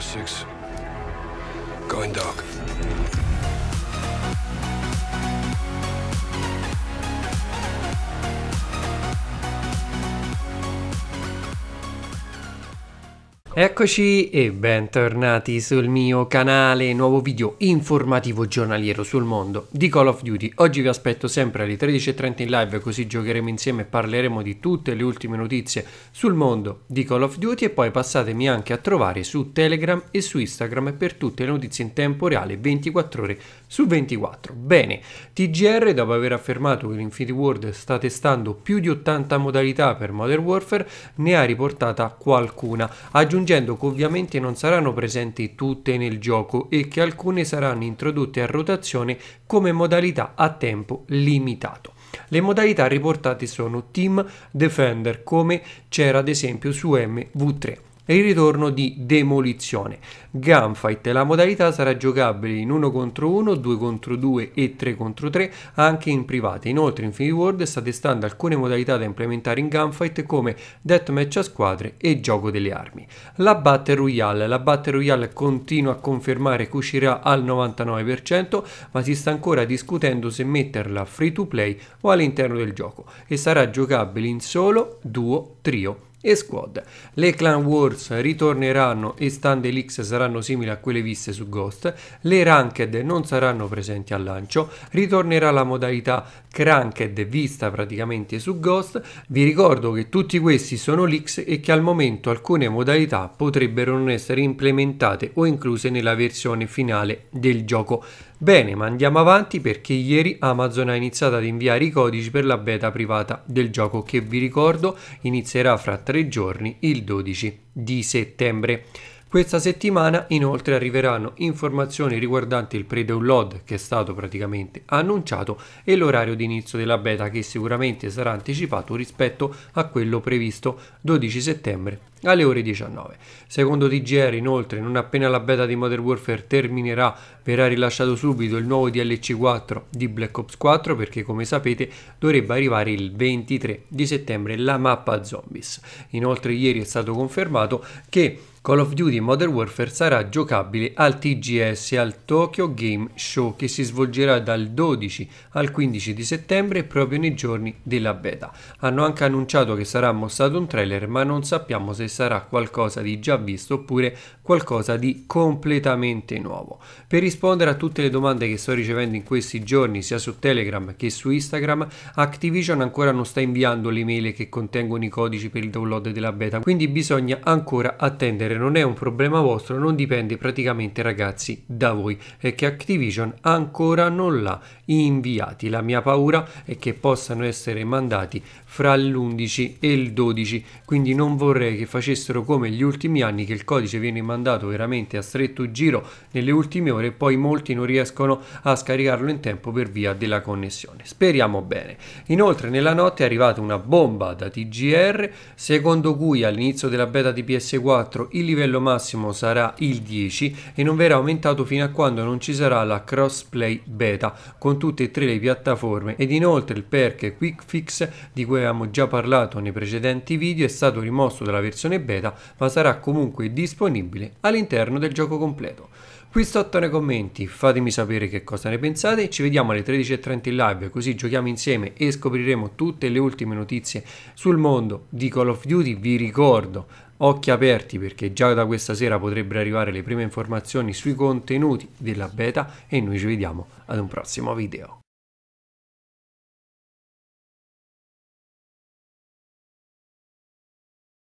Six. Going dark. Eccoci e bentornati sul mio canale, nuovo video informativo giornaliero sul mondo di Call of Duty. Oggi vi aspetto sempre alle 13.30 in live così giocheremo insieme e parleremo di tutte le ultime notizie sul mondo di Call of Duty e poi passatemi anche a trovare su Telegram e su Instagram per tutte le notizie in tempo reale 24 ore su 24. Bene, TGR dopo aver affermato che l'Infinity World sta testando più di 80 modalità per Modern Warfare ne ha riportata qualcuna. Aggiungiamo aggiungendo che ovviamente non saranno presenti tutte nel gioco e che alcune saranno introdotte a rotazione come modalità a tempo limitato. Le modalità riportate sono Team Defender come c'era ad esempio su MV3 e il ritorno di demolizione. Gunfight, la modalità sarà giocabile in 1 contro 1, 2 contro 2 e 3 contro 3 anche in private. Inoltre Infinity World sta testando alcune modalità da implementare in Gunfight come deathmatch a squadre e gioco delle armi. La Battle Royale, la Battle Royale continua a confermare che uscirà al 99%, ma si sta ancora discutendo se metterla free to play o all'interno del gioco e sarà giocabile in solo, duo, trio e Squad. Le Clan Wars ritorneranno e stand elix saranno simili a quelle viste su Ghost, le Ranked non saranno presenti al lancio, ritornerà la modalità Cranked vista praticamente su Ghost, vi ricordo che tutti questi sono leaks e che al momento alcune modalità potrebbero non essere implementate o incluse nella versione finale del gioco. Bene, ma andiamo avanti perché ieri Amazon ha iniziato ad inviare i codici per la beta privata del gioco che vi ricordo inizierà fra tre giorni, il 12 di settembre. Questa settimana inoltre arriveranno informazioni riguardanti il pre-download che è stato praticamente annunciato e l'orario di inizio della beta che sicuramente sarà anticipato rispetto a quello previsto 12 settembre alle ore 19. Secondo TGR inoltre non appena la beta di Modern Warfare terminerà verrà rilasciato subito il nuovo DLC 4 di Black Ops 4 perché come sapete dovrebbe arrivare il 23 di settembre la mappa zombies. Inoltre ieri è stato confermato che Call of Duty Modern Warfare sarà giocabile al TGS al Tokyo Game Show che si svolgerà dal 12 al 15 di settembre proprio nei giorni della beta. Hanno anche annunciato che sarà mostrato un trailer ma non sappiamo se sarà qualcosa di già visto oppure qualcosa di completamente nuovo. Per rispondere a tutte le domande che sto ricevendo in questi giorni sia su Telegram che su Instagram, Activision ancora non sta inviando le mail che contengono i codici per il download della beta quindi bisogna ancora attendere giocare cioè, non è un problema vostro, non dipende praticamente ragazzi da voi è che Activision ancora non l'ha inviati. La mia paura è che possano essere mandati fra l'11 e il 12, quindi non vorrei che facessero come gli ultimi anni che il codice viene mandato veramente a stretto giro nelle ultime ore e poi molti non riescono a scaricarlo in tempo per via della connessione. Speriamo bene. Inoltre nella notte è arrivata una bomba da TGR secondo cui all'inizio della beta di PS4 il livello massimo sarà il 10 e non verrà aumentato fino a quando non ci sarà la crossplay beta con tutte e tre le piattaforme ed inoltre il perk quick fix di cui avevamo già parlato nei precedenti video è stato rimosso dalla versione beta ma sarà comunque disponibile all'interno del gioco completo. Qui sotto nei commenti fatemi sapere che cosa ne pensate, ci vediamo alle 13.30 in live così giochiamo insieme e scopriremo tutte le ultime notizie sul mondo di Call of Duty. Vi ricordo, occhi aperti perché già da questa sera potrebbero arrivare le prime informazioni sui contenuti della beta e noi ci vediamo ad un prossimo video.